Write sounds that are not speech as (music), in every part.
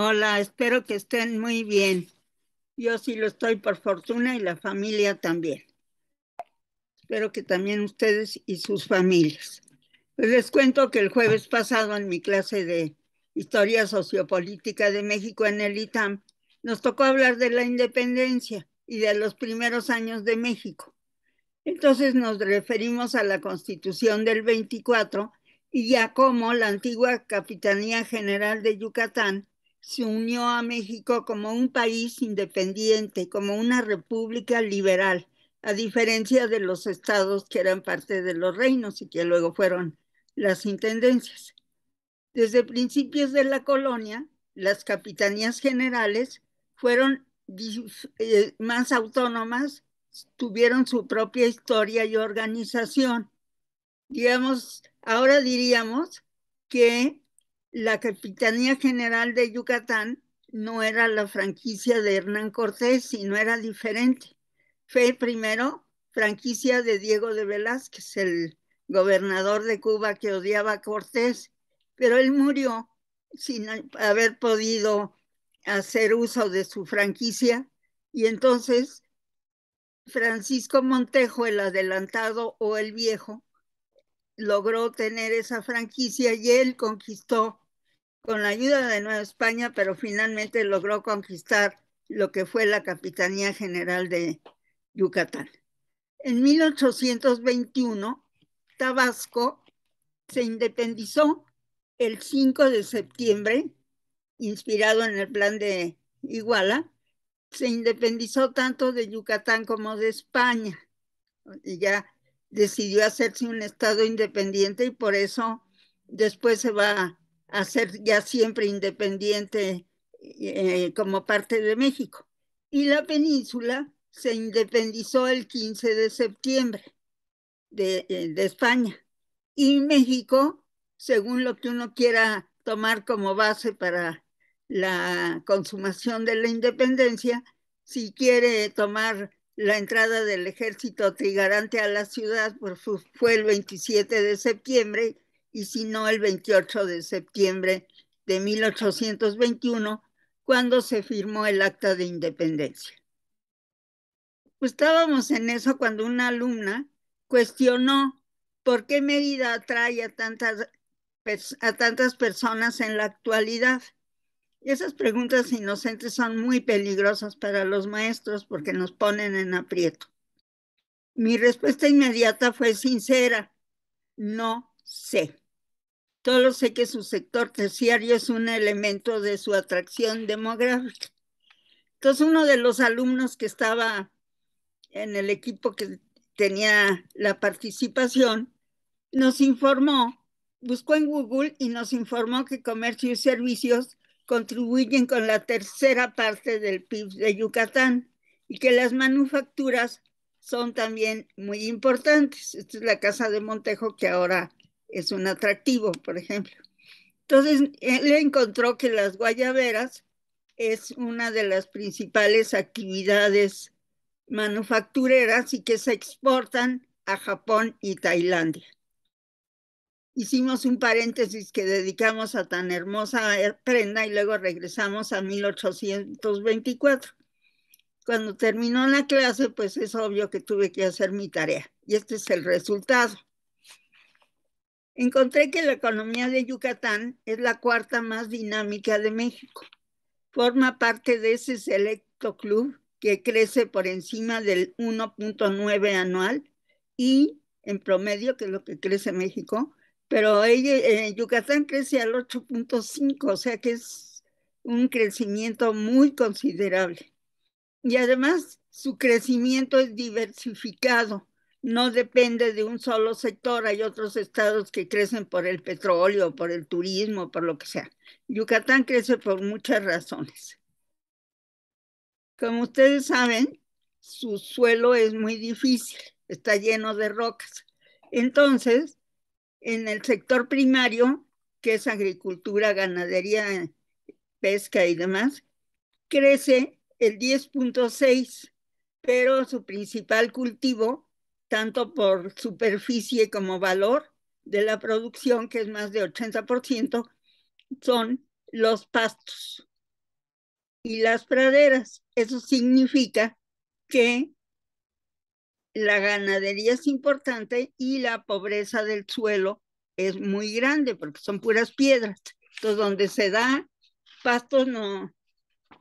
Hola, espero que estén muy bien. Yo sí lo estoy por fortuna y la familia también. Espero que también ustedes y sus familias. Pues les cuento que el jueves pasado en mi clase de Historia Sociopolítica de México en el ITAM nos tocó hablar de la independencia y de los primeros años de México. Entonces nos referimos a la constitución del 24 y a cómo la antigua Capitanía General de Yucatán se unió a México como un país independiente, como una república liberal, a diferencia de los estados que eran parte de los reinos y que luego fueron las intendencias. Desde principios de la colonia, las capitanías generales fueron eh, más autónomas, tuvieron su propia historia y organización. Digamos, ahora diríamos que la Capitanía General de Yucatán no era la franquicia de Hernán Cortés, sino era diferente. Fue primero franquicia de Diego de Velázquez, el gobernador de Cuba que odiaba a Cortés, pero él murió sin haber podido hacer uso de su franquicia y entonces Francisco Montejo, el adelantado o el viejo, logró tener esa franquicia y él conquistó con la ayuda de Nueva España, pero finalmente logró conquistar lo que fue la Capitanía General de Yucatán. En 1821, Tabasco se independizó el 5 de septiembre, inspirado en el plan de Iguala, se independizó tanto de Yucatán como de España. Y ya decidió hacerse un estado independiente y por eso después se va a ser ya siempre independiente eh, eh, como parte de México. Y la península se independizó el 15 de septiembre eh, de, España. Y México, según lo que uno quiera tomar como base para la consumación de la independencia, si quiere tomar la entrada del ejército trigarante a la ciudad, pues fue el 27 de septiembre, y si no el 28 de septiembre de 1821, cuando se firmó el Acta de Independencia. estábamos en eso cuando una alumna cuestionó por qué medida atrae a tantas, a tantas personas en la actualidad. esas preguntas inocentes son muy peligrosas para los maestros porque nos ponen en aprieto. Mi respuesta inmediata fue sincera. No, C. todos sé que su sector terciario es un elemento de su atracción demográfica. Entonces, uno de los alumnos que estaba en el equipo que tenía la participación nos informó, buscó en Google y nos informó que comercio y servicios contribuyen con la tercera parte del PIB de Yucatán y que las manufacturas son también muy importantes. Esta es la casa de Montejo que ahora es un atractivo, por ejemplo. Entonces, él encontró que las guayaberas es una de las principales actividades manufactureras y que se exportan a Japón y Tailandia. Hicimos un paréntesis que dedicamos a tan hermosa prenda y luego regresamos a 1824. Cuando terminó la clase, pues es obvio que tuve que hacer mi tarea y este es el resultado encontré que la economía de Yucatán es la cuarta más dinámica de México. Forma parte de ese selecto club que crece por encima del 1.9 anual y en promedio, que es lo que crece México, pero ella, eh, Yucatán crece al 8.5, o sea que es un crecimiento muy considerable. Y además, su crecimiento es diversificado no depende de un solo sector. Hay otros estados que crecen por el petróleo, por el turismo, por lo que sea. Yucatán crece por muchas razones. Como ustedes saben, su suelo es muy difícil, está lleno de rocas. Entonces, en el sector primario, que es agricultura, ganadería, pesca y demás, crece el 10.6, pero su principal cultivo tanto por superficie como valor de la producción, que es más de 80%, son los pastos y las praderas. Eso significa que la ganadería es importante y la pobreza del suelo es muy grande porque son puras piedras. Entonces, donde se da pastos no,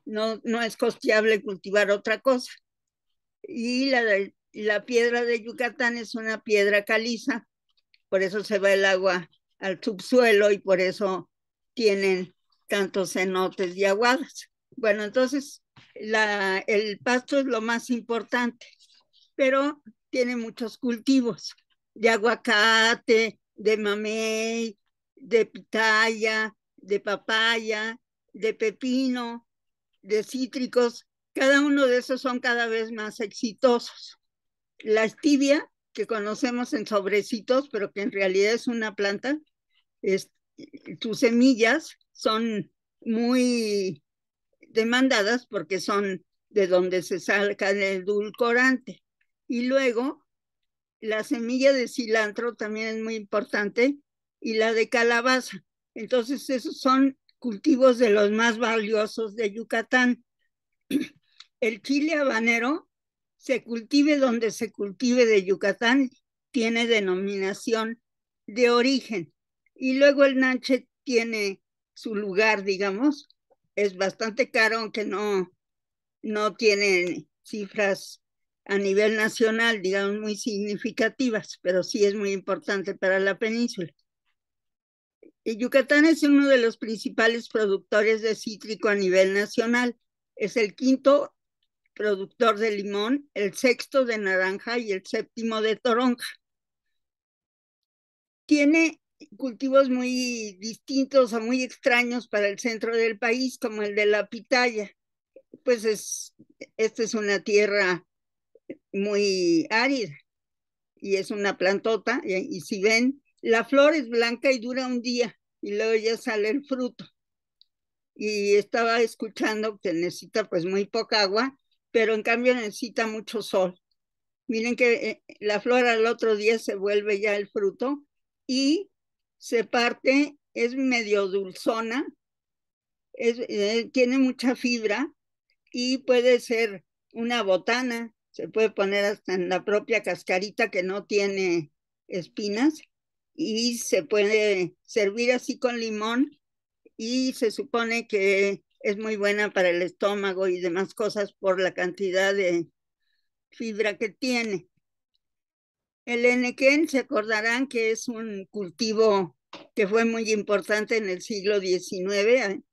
no, no es costeable cultivar otra cosa. Y la la piedra de Yucatán es una piedra caliza, por eso se va el agua al subsuelo y por eso tienen tantos cenotes y aguadas. Bueno, entonces el pasto es lo más importante, pero tiene muchos cultivos de aguacate, de mamey, de pitaya, de papaya, de pepino, de cítricos. Cada uno de esos son cada vez más exitosos la stevia, que conocemos en sobrecitos, pero que en realidad es una planta, sus semillas son muy demandadas porque son de donde se saca el edulcorante. Y luego, la semilla de cilantro también es muy importante y la de calabaza. Entonces, esos son cultivos de los más valiosos de Yucatán. El chile habanero se cultive donde se cultive de Yucatán, tiene denominación de origen. Y luego el nanche tiene su lugar, digamos, es bastante caro, aunque no, no tiene cifras a nivel nacional, digamos, muy significativas, pero sí es muy importante para la península. Yucatán es uno de los principales productores de cítrico a nivel nacional. Es el quinto productor de limón, el sexto de naranja y el séptimo de toronja. Tiene cultivos muy distintos o muy extraños para el centro del país, como el de la pitaya. Pues es, esta es una tierra muy árida y es una plantota. Y, y si ven, la flor es blanca y dura un día y luego ya sale el fruto. Y estaba escuchando que necesita pues muy poca agua pero en cambio necesita mucho sol. Miren que eh, la flor al otro día se vuelve ya el fruto y se parte, es medio dulzona, eh, tiene mucha fibra y puede ser una botana, se puede poner hasta en la propia cascarita que no tiene espinas y se puede servir así con limón y se supone que es muy buena para el estómago y demás cosas por la cantidad de fibra que tiene. El enequén, se acordarán que es un cultivo que fue muy importante en el siglo XIX,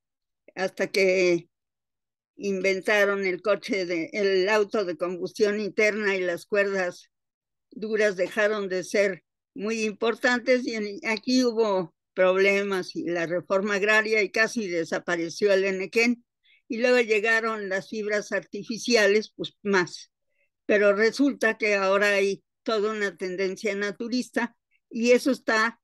hasta que inventaron el coche, el auto de combustión interna y las cuerdas duras dejaron de ser muy importantes y aquí hubo problemas y la reforma agraria y casi desapareció el Enequén. Y luego llegaron las fibras artificiales, pues más. Pero resulta que ahora hay toda una tendencia naturista y eso está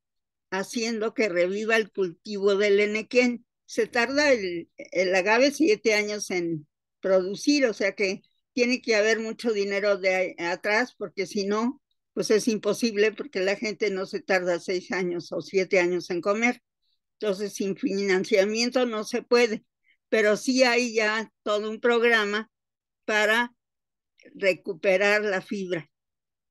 haciendo que reviva el cultivo del Enequén. Se tarda el, el agave siete años en producir, o sea que tiene que haber mucho dinero de atrás porque si no, pues es imposible porque la gente no se tarda seis años o siete años en comer. Entonces, sin financiamiento no se puede, pero sí hay ya todo un programa para recuperar la fibra.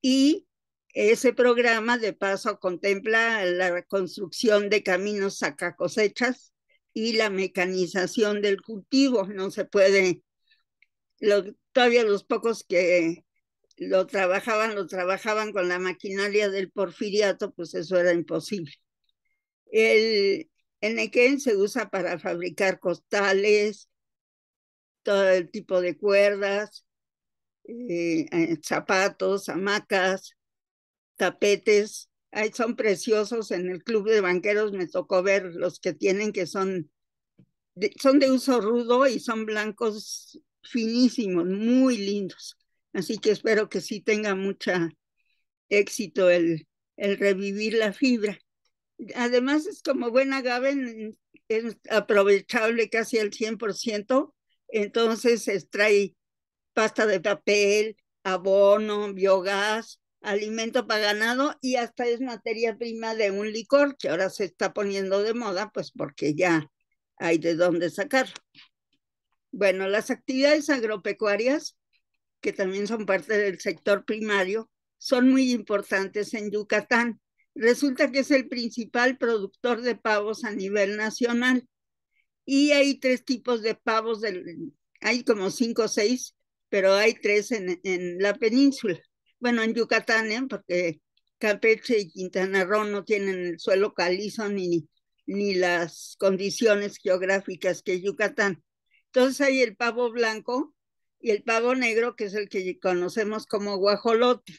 Y ese programa, de paso, contempla la construcción de caminos saca cosechas y la mecanización del cultivo. No se puede, todavía los pocos que lo trabajaban, lo trabajaban con la maquinaria del porfiriato, pues eso era imposible. El enequén se usa para fabricar costales, todo el tipo de cuerdas, eh, eh, zapatos, hamacas, tapetes. son preciosos. En el club de banqueros me tocó ver los que tienen que son son de uso rudo y son blancos finísimos, muy lindos. Así que espero que sí tenga mucho éxito el, revivir la fibra. Además, es como buena agave, es aprovechable casi al 100%, entonces extrae pasta de papel, abono, biogás, alimento para ganado y hasta es materia prima de un licor que ahora se está poniendo de moda, pues porque ya hay de dónde sacarlo. Bueno, las actividades agropecuarias que también son parte del sector primario, son muy importantes en Yucatán. Resulta que es el principal productor de pavos a nivel nacional. Y hay tres tipos de pavos, hay como cinco o seis, pero hay tres en, en la península. Bueno, en Yucatán, ¿eh? porque Campeche y Quintana Roo no tienen el suelo calizo ni, ni las condiciones geográficas que Yucatán. Entonces hay el pavo blanco, y el pavo negro, que es el que conocemos como guajolote.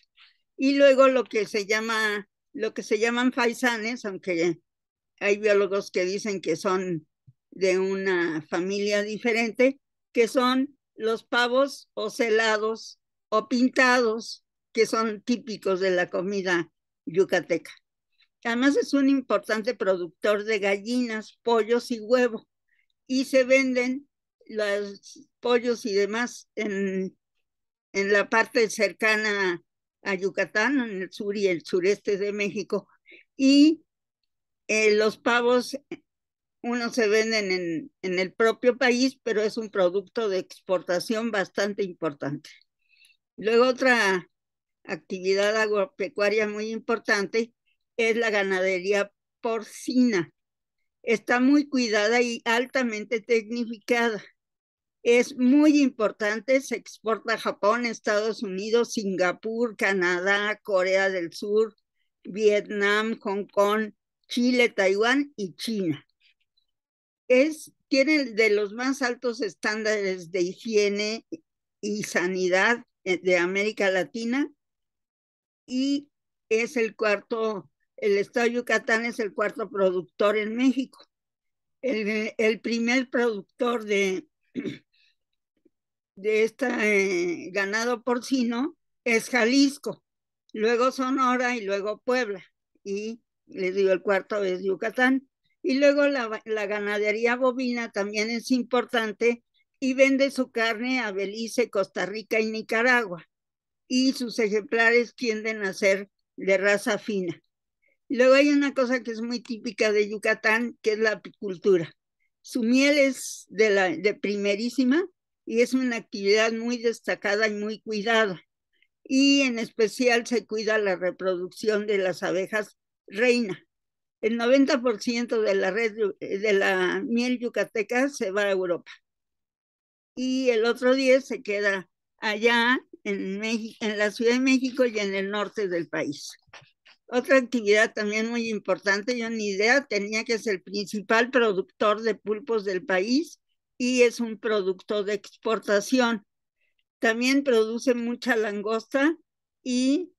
Y luego lo que se llama, lo que se llaman faisanes, aunque hay biólogos que dicen que son de una familia diferente, que son los pavos o celados o pintados, que son típicos de la comida yucateca. Además es un importante productor de gallinas, pollos y huevo y se venden los pollos y demás en, la parte cercana a Yucatán, en el sur y el sureste de México. Y eh, los pavos, uno se venden en, en el propio país, pero es un producto de exportación bastante importante. Luego otra actividad agropecuaria muy importante es la ganadería porcina. Está muy cuidada y altamente tecnificada es muy importante, se exporta a Japón, Estados Unidos, Singapur, Canadá, Corea del Sur, Vietnam, Hong Kong, Chile, Taiwán y China. Es, tiene de los más altos estándares de higiene y sanidad eh, de América Latina y es el cuarto, el estado de Yucatán es el cuarto productor en México. el primer productor de de este eh, ganado porcino es Jalisco, luego Sonora y luego Puebla. Y les digo, el cuarto es Yucatán. Y luego la, la ganadería bovina también es importante y vende su carne a Belice, Costa Rica y Nicaragua. Y sus ejemplares tienden a ser de raza fina. Luego hay una cosa que es muy típica de Yucatán, que es la apicultura. Su miel es de, la, de primerísima y es una actividad muy destacada y muy cuidada. Y en especial se cuida la reproducción de las abejas reina. El 90% de la red eh, de la miel yucateca se va a Europa. Y el otro 10 se queda allá en, México, en la Ciudad de México y en el norte del país. Otra actividad también muy importante, yo ni idea tenía que es el principal productor de pulpos del país y es un producto de exportación. También produce mucha langosta y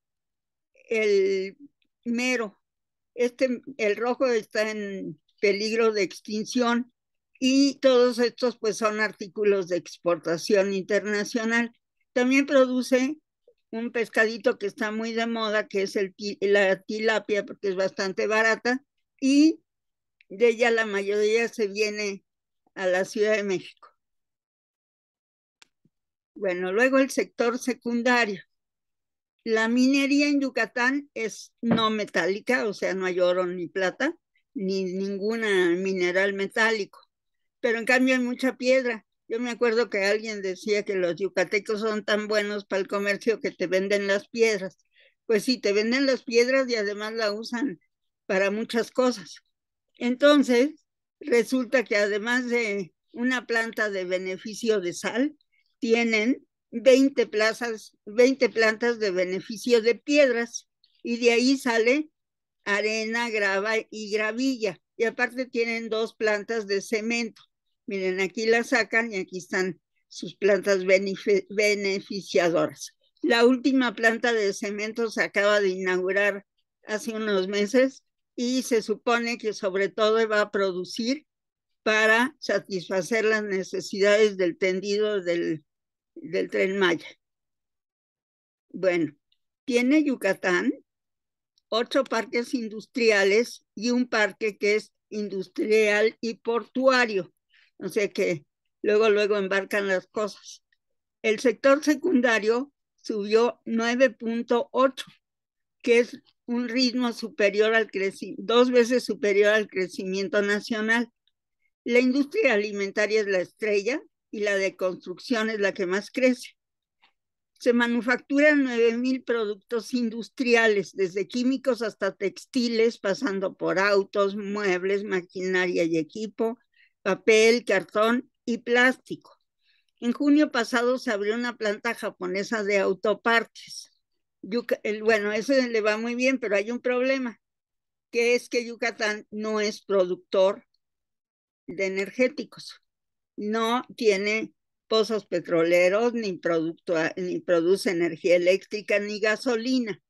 el mero. Este, el rojo está en peligro de extinción y todos estos pues son artículos de exportación internacional. También produce un pescadito que está muy de moda, que es el, la tilapia, porque es bastante barata, y de ella la mayoría se viene a la Ciudad de México. Bueno, luego el sector secundario. La minería en Yucatán es no metálica, o sea, no hay oro ni plata, ni ningún mineral metálico, pero en cambio hay mucha piedra. Yo me acuerdo que alguien decía que los yucatecos son tan buenos para el comercio que te venden las piedras. Pues sí, te venden las piedras y además la usan para muchas cosas. Entonces, Resulta que además de una planta de beneficio de sal, tienen 20, plazas, plantas de beneficio de piedras y de ahí sale arena, grava y gravilla. Y aparte tienen dos plantas de cemento. Miren, aquí la sacan y aquí están sus plantas beneficiadoras. La última planta de cemento se acaba de inaugurar hace unos meses y se supone que sobre todo va a producir para satisfacer las necesidades del tendido del, del tren Maya. Bueno, tiene Yucatán ocho parques industriales y un parque que es industrial y portuario. O sea que luego, luego embarcan las cosas. El sector secundario subió 9.8 que es un ritmo superior al crecimiento, dos veces superior al crecimiento nacional. La industria alimentaria es la estrella y la de construcción es la que más crece. Se manufacturan 9.000 productos industriales, desde químicos hasta textiles, pasando por autos, muebles, maquinaria y equipo, papel, cartón y plástico. En junio pasado se abrió una planta japonesa de autopartes bueno, eso le va muy bien, pero hay un problema, que es que Yucatán no es productor de energéticos, no tiene pozos petroleros, ni, produce energía eléctrica, ni gasolina,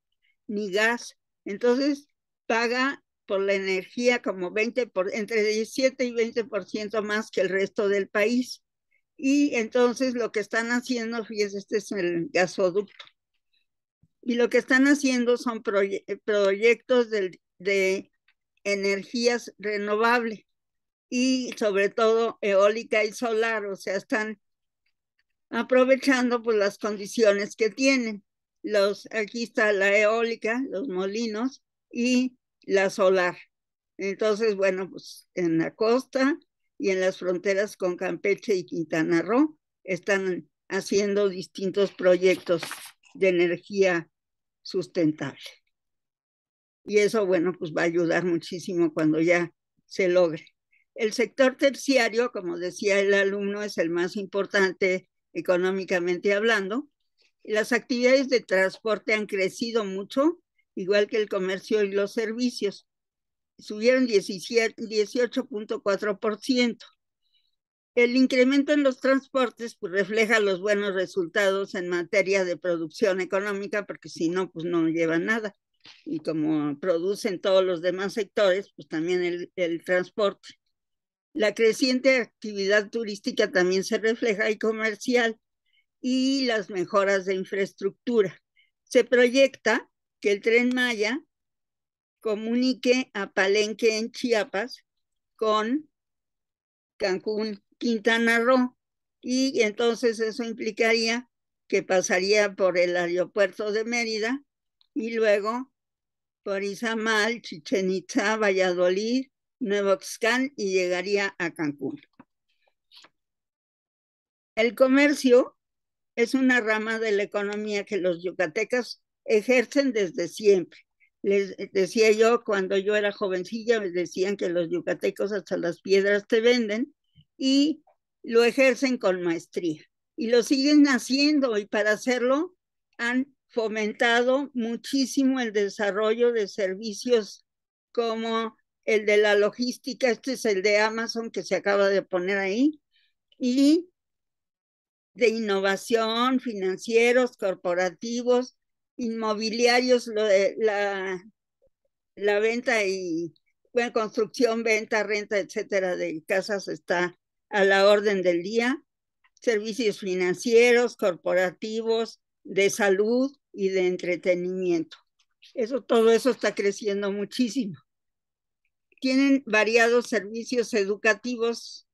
ni gas. Entonces, paga por la energía como 20 por, entre 17 y 20% más que el resto del país. Y entonces lo que están haciendo, fíjense, este es el gasoducto y lo que están haciendo son eh, proyectos de, energías renovables y sobre todo eólica y solar, o sea, están aprovechando pues, las condiciones que tienen. Los, aquí está la eólica, los molinos y la solar. Entonces, bueno, pues en la costa y en las fronteras con Campeche y Quintana Roo están haciendo distintos proyectos de energía sustentable. Y eso, bueno, pues va a ayudar muchísimo cuando ya se logre. El sector terciario, como decía el alumno, es el más importante económicamente hablando. Las actividades de transporte han crecido mucho, igual que el comercio y los servicios. Subieron 18.4%. El incremento en los transportes pues, refleja los buenos resultados en materia de producción económica, porque si no, pues no lleva nada. Y como producen todos los demás sectores, pues también el, el transporte. La creciente actividad turística también se refleja y comercial y las mejoras de infraestructura. Se proyecta que el tren Maya comunique a Palenque en Chiapas con Cancún Quintana Roo. Y entonces eso implicaría que pasaría por el aeropuerto de Mérida y luego por Izamal, Chichen Itza, Valladolid, Nuevo Xcán y llegaría a Cancún. El comercio es una rama de la economía que los yucatecas ejercen desde siempre. Les decía yo, cuando yo era jovencilla, me decían que los yucatecos hasta las piedras te venden, y lo ejercen con maestría. Y lo siguen haciendo y para hacerlo han fomentado muchísimo el desarrollo de servicios como el de la logística, este es el de Amazon que se acaba de poner ahí, y de innovación, financieros, corporativos, inmobiliarios, la, la venta y bueno, construcción, venta, renta, etcétera, de casas está a la orden del día, servicios financieros, corporativos, de salud y de entretenimiento. Eso, todo eso está creciendo muchísimo. Tienen variados servicios educativos,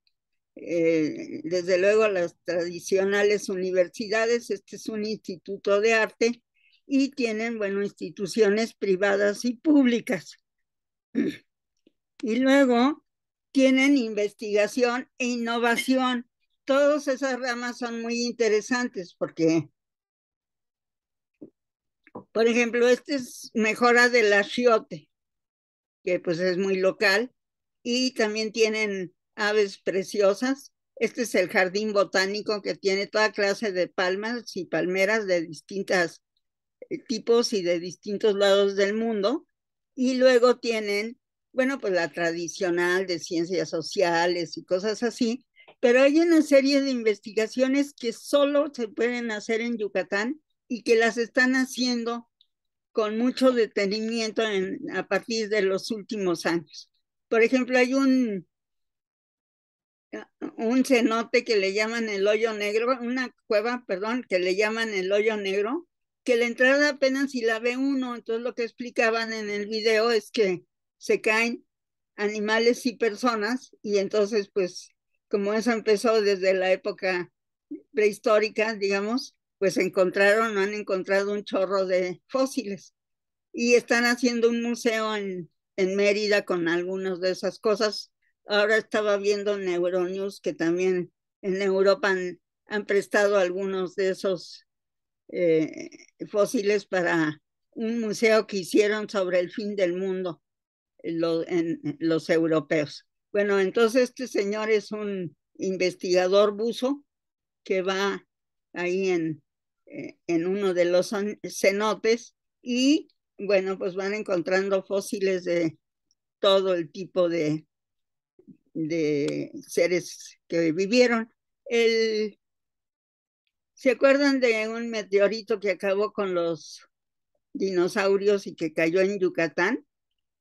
eh, desde luego las tradicionales universidades, este es un instituto de arte, y tienen, bueno, instituciones privadas y públicas. (clears throat) Y luego tienen investigación e innovación. Todas esas ramas son muy interesantes porque, por ejemplo, esta es mejora del chiote. que pues es muy local, y también tienen aves preciosas. Este es el jardín botánico que tiene toda clase de palmas y palmeras de distintos eh, tipos y de distintos lados del mundo. Y luego tienen bueno, pues la tradicional de ciencias sociales y cosas así, pero hay una serie de investigaciones que solo se pueden hacer en Yucatán y que las están haciendo con mucho detenimiento a partir de los últimos años. Por ejemplo, hay un, un cenote que le llaman el hoyo negro, una cueva, perdón, que le llaman el hoyo negro, que la entrada apenas si la ve uno, entonces lo que explicaban en el video es que se caen animales y personas y entonces pues como eso empezó desde la época prehistórica, digamos, pues encontraron, han encontrado un chorro de fósiles y están haciendo un museo en, Mérida con algunas de esas cosas. Ahora estaba viendo Neuronews que también en Europa han, prestado algunos de esos eh, fósiles para un museo que hicieron sobre el fin del mundo los europeos. Bueno, entonces este señor es un investigador buzo que va ahí en, eh, en uno de los cenotes y bueno, pues van encontrando fósiles de todo el tipo de, de seres que vivieron. El, ¿Se acuerdan de un meteorito que acabó con los dinosaurios y que cayó en Yucatán?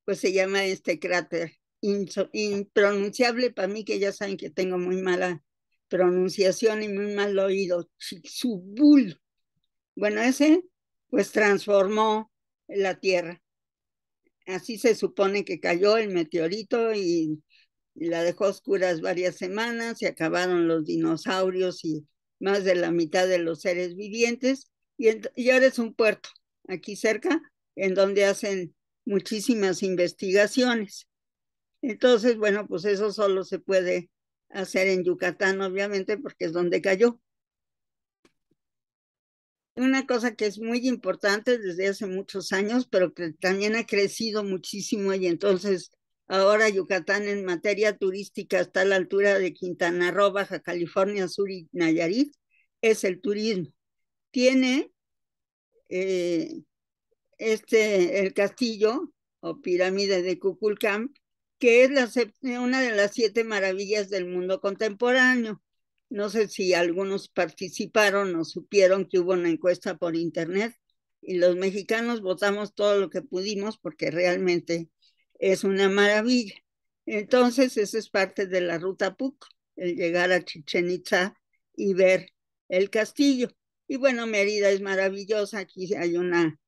pues se llama este cráter. impronunciable para mí, que ya saben que tengo muy mala pronunciación y muy mal oído. Chixubul. Bueno, ese pues transformó la Tierra. Así se supone que cayó el meteorito y la dejó oscuras varias semanas, se acabaron los dinosaurios y más de la mitad de los seres vivientes. Y, y ahora es un puerto aquí cerca en donde hacen muchísimas investigaciones. Entonces, bueno, pues eso solo se puede hacer en Yucatán, obviamente, porque es donde cayó. Una cosa que es muy importante desde hace muchos años, pero que también ha crecido muchísimo y entonces ahora Yucatán en materia turística está a la altura de Quintana Roo, Baja California Sur y Nayarit, es el turismo. Tiene eh, este, el castillo o pirámide de Kukulcán, que es la, eh, una de las siete maravillas del mundo contemporáneo. No sé si algunos participaron o supieron que hubo una encuesta por internet y los mexicanos votamos todo lo que pudimos porque realmente es una maravilla. Entonces, eso es parte de la ruta PUC, el llegar a Chichen Itza y ver el castillo. Y bueno, Merida es maravillosa, aquí hay una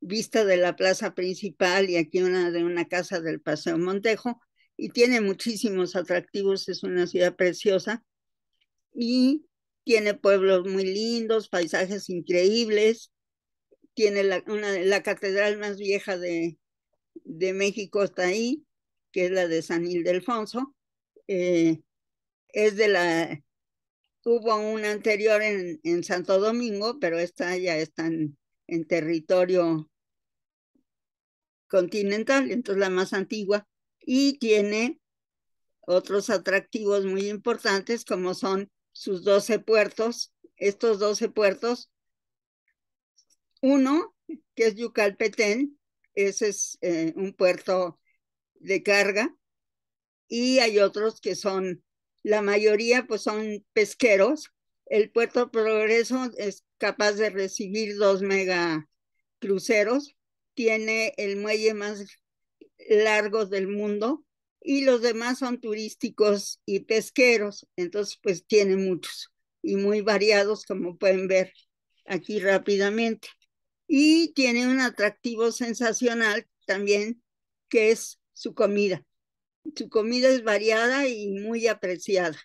vista de la plaza principal y aquí una de una casa del Paseo Montejo y tiene muchísimos atractivos, es una ciudad preciosa y tiene pueblos muy lindos, paisajes increíbles, tiene la, la catedral más vieja de, de México está ahí, que es la de San Ildefonso, eh, es de la, hubo una anterior en, en Santo Domingo, pero esta ya está en en territorio continental, entonces la más antigua, y tiene otros atractivos muy importantes como son sus 12 puertos, estos 12 puertos, uno que es Yucalpetén, ese es eh, un puerto de carga, y hay otros que son, la mayoría pues son pesqueros, el puerto Progreso es capaz de recibir dos mega cruceros, tiene el muelle más largo del mundo y los demás son turísticos y pesqueros, entonces pues tiene muchos y muy variados como pueden ver aquí rápidamente. Y tiene un atractivo sensacional también que es su comida. Su comida es variada y muy apreciada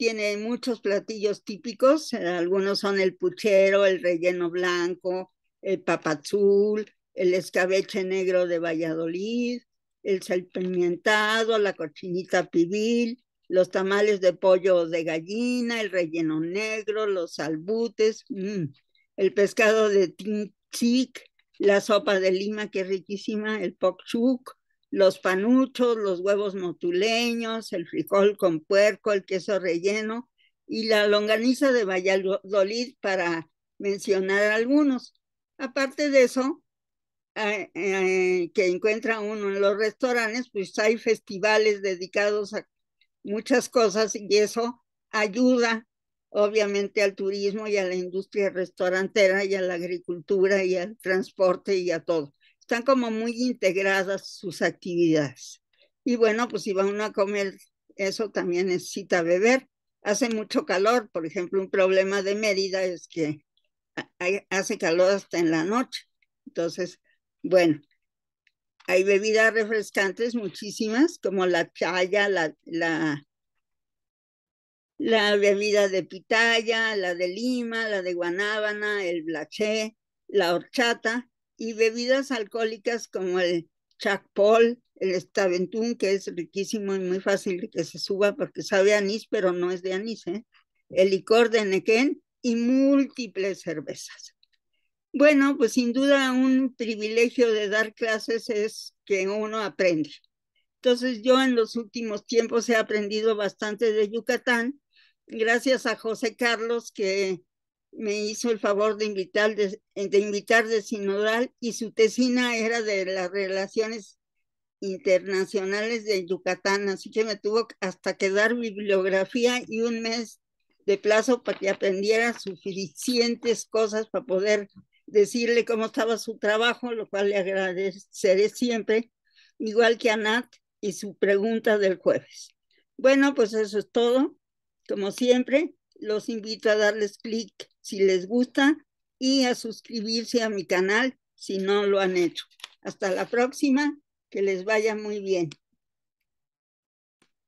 tiene muchos platillos típicos, eh, algunos son el puchero, el relleno blanco, el papazul, el escabeche negro de Valladolid, el salpimentado, la cochinita pibil, los tamales de pollo de gallina, el relleno negro, los salbutes, mm, el pescado de tinchik, la sopa de lima que es riquísima, el pokchuk, los panuchos, los huevos motuleños, el frijol con puerco, el queso relleno y la longaniza de Valladolid, para mencionar algunos. Aparte de eso, que encuentra uno en los restaurantes, pues hay festivales dedicados a muchas cosas y eso ayuda obviamente al turismo y a la industria restaurantera y a la agricultura y al transporte y a todo están como muy integradas sus actividades. Y bueno, pues si va uno a comer, eso también necesita beber. Hace mucho calor, por ejemplo, un problema de Mérida es que hace calor hasta en la noche. Entonces, bueno, hay bebidas refrescantes muchísimas, como la chaya, la, la, la bebida de pitaya, la de lima, la de guanábana, el blaché, la horchata, y bebidas alcohólicas como el chacpol, el estaventún, que es riquísimo y muy fácil que se suba porque sabe a anís, pero no es de anís, ¿eh? el licor de Nequén y múltiples cervezas. Bueno, pues sin duda un privilegio de dar clases es que uno aprende. Entonces yo en los últimos tiempos he aprendido bastante de Yucatán, gracias a José Carlos que me hizo el favor de invitar de, invitar de Sinodal y su tesina era de las relaciones internacionales de Yucatán, así que me tuvo hasta que dar bibliografía y un mes de plazo para que aprendiera suficientes cosas para poder decirle cómo estaba su trabajo, lo cual le agradeceré siempre, igual que a Nat y su pregunta del jueves. Bueno, pues eso es todo, como siempre. Los invito a darles clic si les gusta y a suscribirse a mi canal si no lo han hecho. Hasta la próxima, que les vaya muy bien.